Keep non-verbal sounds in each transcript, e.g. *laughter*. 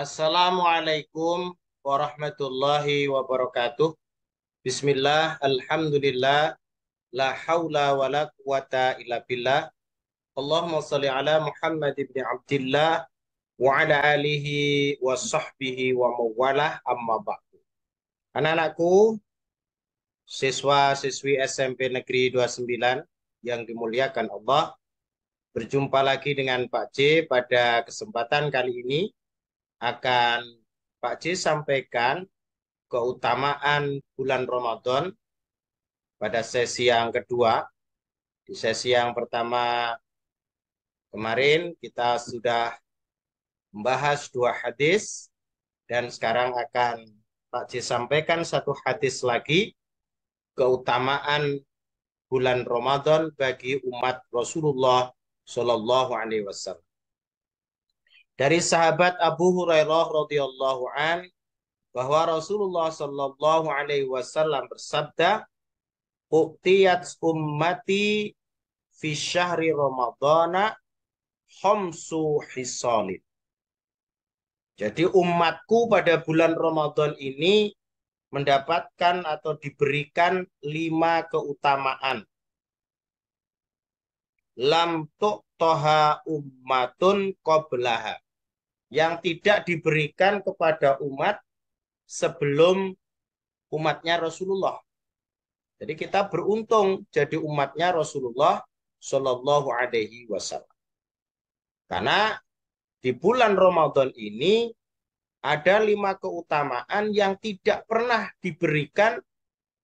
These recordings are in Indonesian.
Assalamualaikum warahmatullahi wabarakatuh. Bismillah, alhamdulillah, la hawla wa la quwata illa billah. Allahumma salli ala Muhammad ibn Abdillah wa ala alihi wa sahbihi wa mawalah amma ba'du. Anak-anakku, siswa-siswi SMP Negeri 29 yang dimuliakan Allah, berjumpa lagi dengan Pak J pada kesempatan kali ini akan Pak C sampaikan keutamaan bulan Ramadan pada sesi yang kedua. Di sesi yang pertama kemarin kita sudah membahas dua hadis dan sekarang akan Pak C sampaikan satu hadis lagi keutamaan bulan Ramadan bagi umat Rasulullah Shallallahu Alaihi Wasallam dari sahabat Abu Hurairah radhiyallahu an bahwa Rasulullah sallallahu alaihi wasallam bersabda, uqtiyat ummati fi syahri Ramadhana khamsu hisalin." Jadi umatku pada bulan Ramadan ini mendapatkan atau diberikan lima keutamaan. Lam toha ummatun qoblaha yang tidak diberikan kepada umat sebelum umatnya Rasulullah. Jadi kita beruntung jadi umatnya Rasulullah Shallallahu Alaihi Wasallam. Karena di bulan Ramadan ini ada lima keutamaan yang tidak pernah diberikan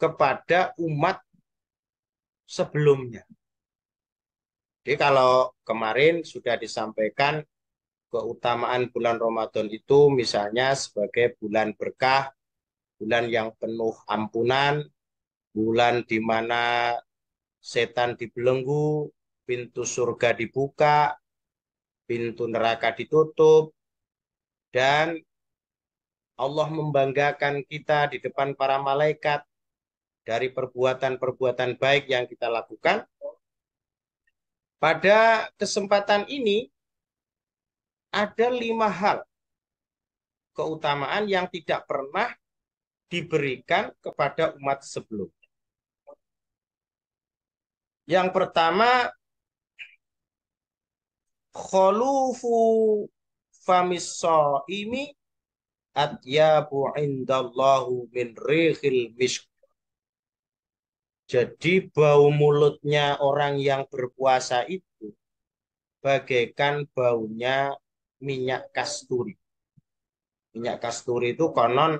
kepada umat sebelumnya. Jadi kalau kemarin sudah disampaikan keutamaan bulan Ramadan itu misalnya sebagai bulan berkah, bulan yang penuh ampunan, bulan di mana setan dibelenggu, pintu surga dibuka, pintu neraka ditutup, dan Allah membanggakan kita di depan para malaikat dari perbuatan-perbuatan baik yang kita lakukan. Pada kesempatan ini, ada lima hal keutamaan yang tidak pernah diberikan kepada umat sebelumnya. Yang pertama, khulufu famiso ini atyabu indallahu min rihil misk. Jadi bau mulutnya orang yang berpuasa itu bagaikan baunya minyak kasturi. Minyak kasturi itu konon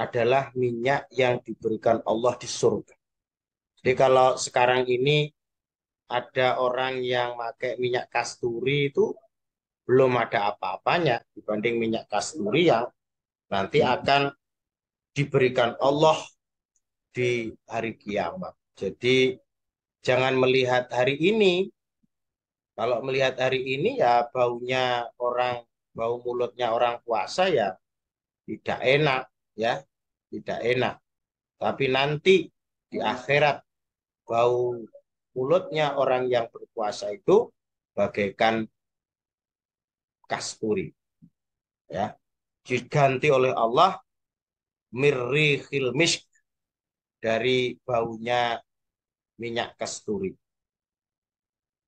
adalah minyak yang diberikan Allah di surga. Jadi kalau sekarang ini ada orang yang pakai minyak kasturi itu belum ada apa-apanya dibanding minyak kasturi yang nanti akan diberikan Allah di hari kiamat. Jadi jangan melihat hari ini kalau melihat hari ini ya baunya orang bau mulutnya orang puasa ya tidak enak ya, tidak enak. Tapi nanti di hmm. akhirat bau mulutnya orang yang berpuasa itu bagaikan kasturi. Ya. Diganti oleh Allah mirrihil misk dari baunya minyak kasturi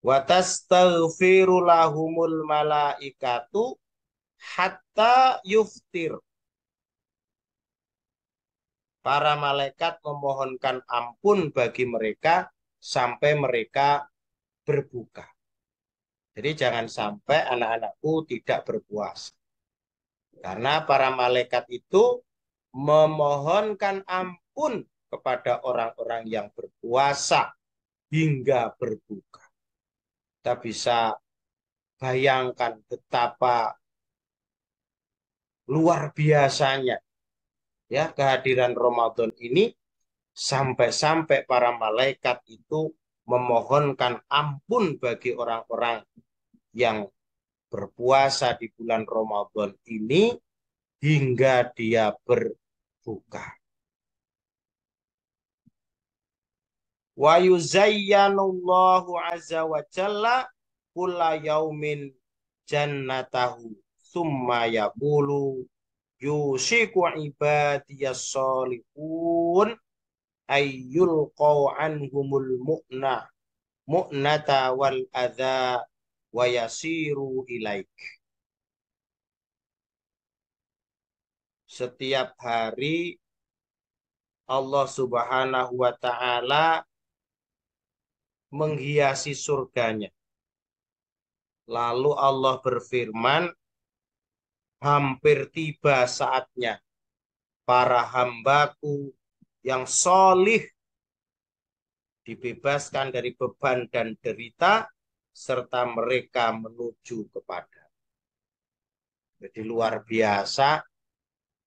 wa tastaghfiru lahumul malaikatu hatta yuftir. Para malaikat memohonkan ampun bagi mereka sampai mereka berbuka. Jadi jangan sampai anak-anakku tidak berpuasa. Karena para malaikat itu memohonkan ampun kepada orang-orang yang berpuasa hingga berbuka kita bisa bayangkan betapa luar biasanya ya kehadiran Ramadan ini sampai-sampai para malaikat itu memohonkan ampun bagi orang-orang yang berpuasa di bulan Ramadan ini hingga dia berbuka. wa yuzayyanullahu azza wa jalla kulla yaumin jannatahu summa yaqulu yusiku ibadiyas solihun ayyul anhumul mu'na mu'nata wal adha wa yasiru ilaik setiap hari Allah Subhanahu wa taala menghiasi surganya. Lalu Allah berfirman, hampir tiba saatnya para hambaku yang solih dibebaskan dari beban dan derita serta mereka menuju kepada. Jadi luar biasa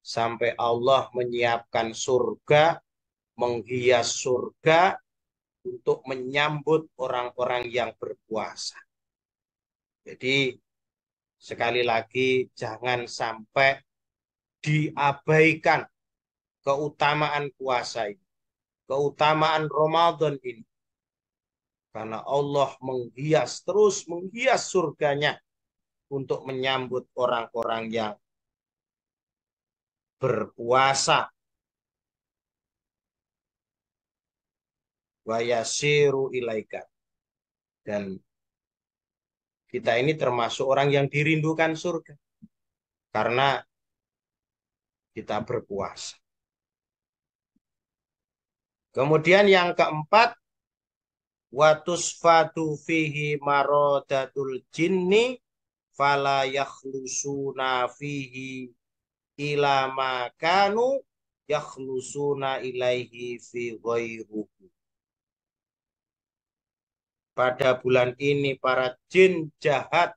sampai Allah menyiapkan surga, menghias surga untuk menyambut orang-orang yang berpuasa. Jadi sekali lagi jangan sampai diabaikan keutamaan puasa ini, keutamaan Ramadan ini. Karena Allah menghias terus menghias surganya untuk menyambut orang-orang yang berpuasa wayasiru ilaika. Dan kita ini termasuk orang yang dirindukan surga. Karena kita berpuasa. Kemudian yang keempat, fatu fihi marodatul jinni fala yakhlusuna fihi ila ma kanu yakhlusuna ilaihi fi ghairuhu. Pada bulan ini para jin jahat,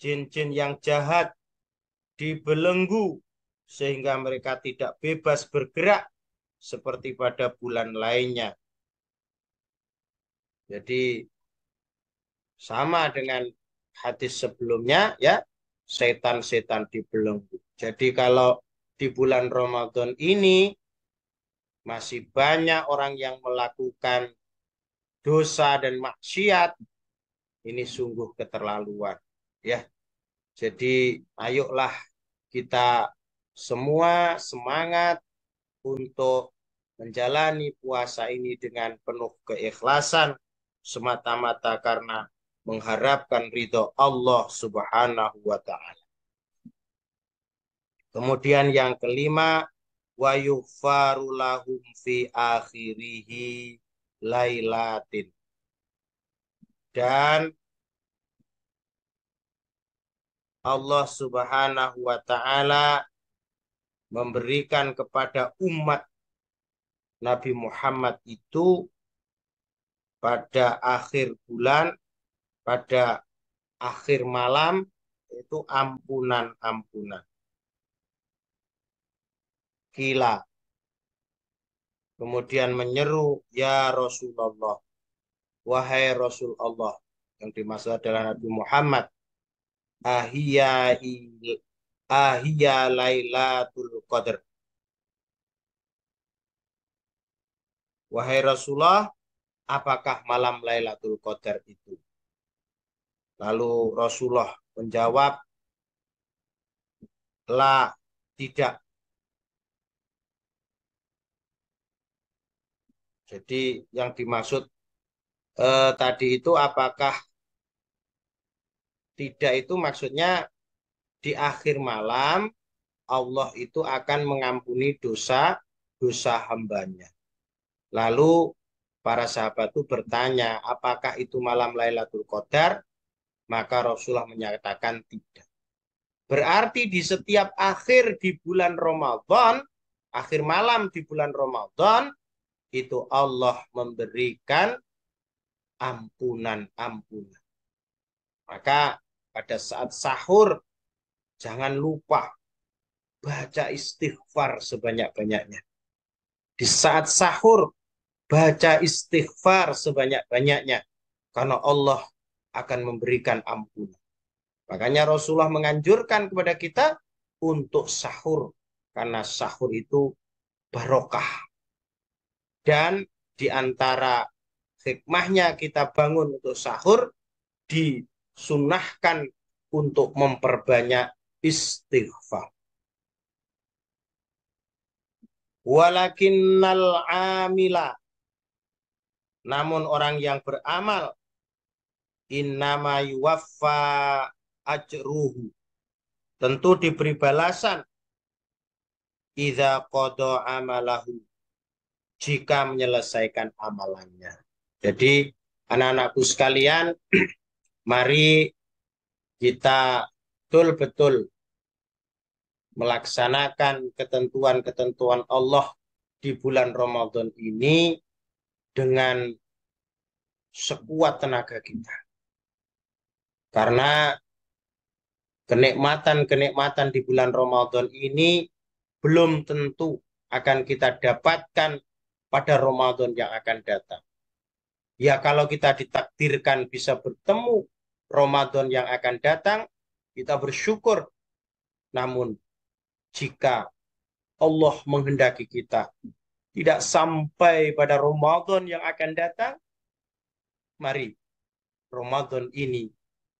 jin-jin yang jahat dibelenggu sehingga mereka tidak bebas bergerak seperti pada bulan lainnya. Jadi sama dengan hadis sebelumnya ya, setan-setan dibelenggu. Jadi kalau di bulan Ramadan ini masih banyak orang yang melakukan dosa dan maksiat ini sungguh keterlaluan ya. Jadi ayolah kita semua semangat untuk menjalani puasa ini dengan penuh keikhlasan semata-mata karena mengharapkan ridho Allah Subhanahu wa taala. Kemudian yang kelima wa yufarulahum fi akhirih lailatin. Dan Allah Subhanahu wa taala memberikan kepada umat Nabi Muhammad itu pada akhir bulan, pada akhir malam itu ampunan-ampunan. Gila kemudian menyeru ya Rasulullah wahai Rasul Allah yang dimaksud adalah Nabi Muhammad ahiya ahiya lailatul qadr wahai Rasulullah apakah malam lailatul qadar itu lalu Rasulullah menjawab la tidak Jadi yang dimaksud eh, tadi itu apakah tidak itu maksudnya di akhir malam Allah itu akan mengampuni dosa dosa hambanya. Lalu para sahabat itu bertanya, apakah itu malam Lailatul Qadar? Maka Rasulullah menyatakan tidak. Berarti di setiap akhir di bulan Ramadan, akhir malam di bulan Ramadan, itu Allah memberikan ampunan-ampunan. Maka pada saat sahur jangan lupa baca istighfar sebanyak-banyaknya. Di saat sahur baca istighfar sebanyak-banyaknya karena Allah akan memberikan ampunan. Makanya Rasulullah menganjurkan kepada kita untuk sahur karena sahur itu barokah dan di antara hikmahnya kita bangun untuk sahur disunahkan untuk memperbanyak istighfar. Walakinnal amila. Namun orang yang beramal innama yuwaffa ajruhu. Tentu diberi balasan idza qada amalahu jika menyelesaikan amalannya. Jadi anak-anakku sekalian, *clears throat* mari kita betul-betul melaksanakan ketentuan-ketentuan Allah di bulan Ramadan ini dengan sekuat tenaga kita. Karena kenikmatan-kenikmatan di bulan Ramadan ini belum tentu akan kita dapatkan pada Ramadan yang akan datang. Ya kalau kita ditakdirkan bisa bertemu Ramadan yang akan datang, kita bersyukur. Namun jika Allah menghendaki kita tidak sampai pada Ramadan yang akan datang, mari Ramadan ini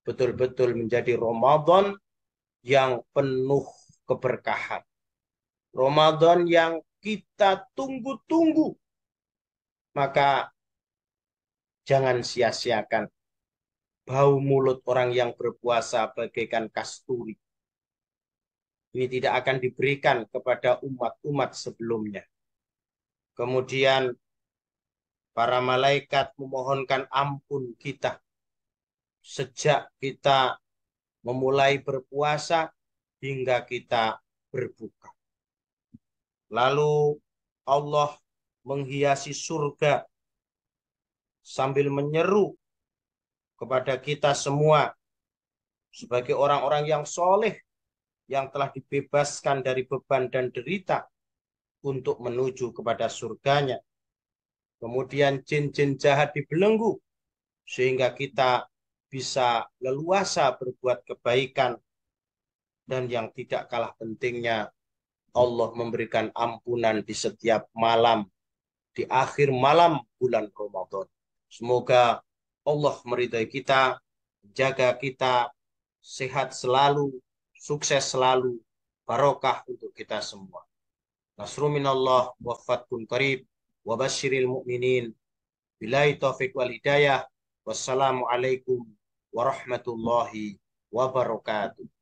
betul-betul menjadi Ramadan yang penuh keberkahan. Ramadan yang kita tunggu-tunggu, maka jangan sia-siakan bau mulut orang yang berpuasa bagaikan kasturi. Ini tidak akan diberikan kepada umat-umat sebelumnya. Kemudian para malaikat memohonkan ampun kita. Sejak kita memulai berpuasa hingga kita berbuka. Lalu Allah menghiasi surga sambil menyeru kepada kita semua sebagai orang-orang yang soleh yang telah dibebaskan dari beban dan derita untuk menuju kepada surganya. Kemudian jin-jin jahat dibelenggu sehingga kita bisa leluasa berbuat kebaikan dan yang tidak kalah pentingnya Allah memberikan ampunan di setiap malam, di akhir malam bulan Ramadan. Semoga Allah meridai kita, jaga kita, sehat selalu, sukses selalu, barokah untuk kita semua. Nasru minallah wafatun karib wa basyiril mu'minin. bilai taufik wal hidayah. Wassalamualaikum warahmatullahi wabarakatuh.